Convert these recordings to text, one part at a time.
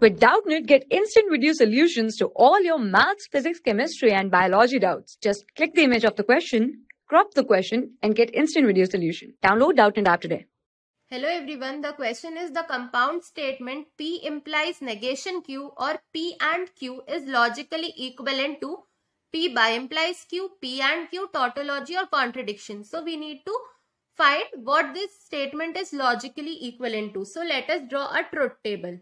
With Doubtnit, get instant video solutions to all your maths, physics, chemistry, and biology doubts. Just click the image of the question, crop the question, and get instant video solution. Download Doubtnit app today. Hello everyone, the question is the compound statement P implies negation Q or P and Q is logically equivalent to P by implies Q, P and Q tautology or contradiction. So we need to find what this statement is logically equivalent to. So let us draw a truth table.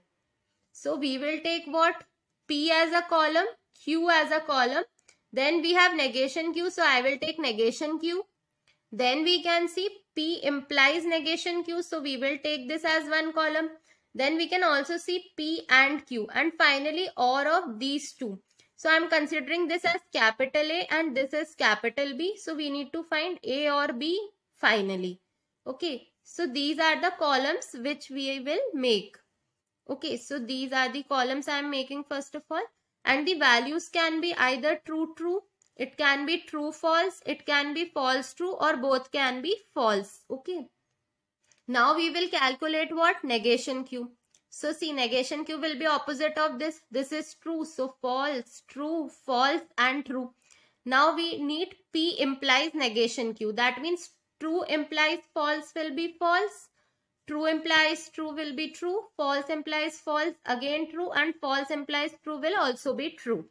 So we will take what? P as a column, Q as a column. Then we have negation Q. So I will take negation Q. Then we can see P implies negation Q. So we will take this as one column. Then we can also see P and Q. And finally OR of these two. So I'm considering this as capital A and this is capital B. So we need to find A or B finally. Okay. So these are the columns which we will make. Okay, so these are the columns I am making first of all. And the values can be either true, true. It can be true, false. It can be false, true or both can be false. Okay. Now we will calculate what? Negation Q. So see negation Q will be opposite of this. This is true. So false, true, false and true. Now we need P implies negation Q. That means true implies false will be false. True implies true will be true. False implies false again true. And false implies true will also be true.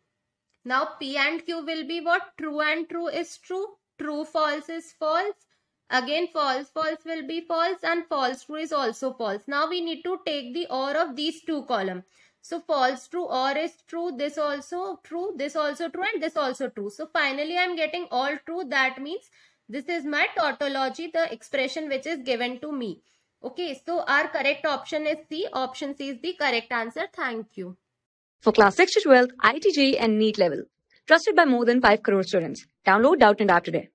Now P and Q will be what? True and true is true. True false is false. Again false. False will be false. And false true is also false. Now we need to take the OR of these two columns. So false true or is true, this also true, this also true and this also true. So finally I am getting all true that means this is my tautology, the expression which is given to me. Okay, so our correct option is C. Option C is the correct answer. Thank you. For class 6 to 12, ITG and NEET level. Trusted by more than 5 crore students. Download Doubt and App today.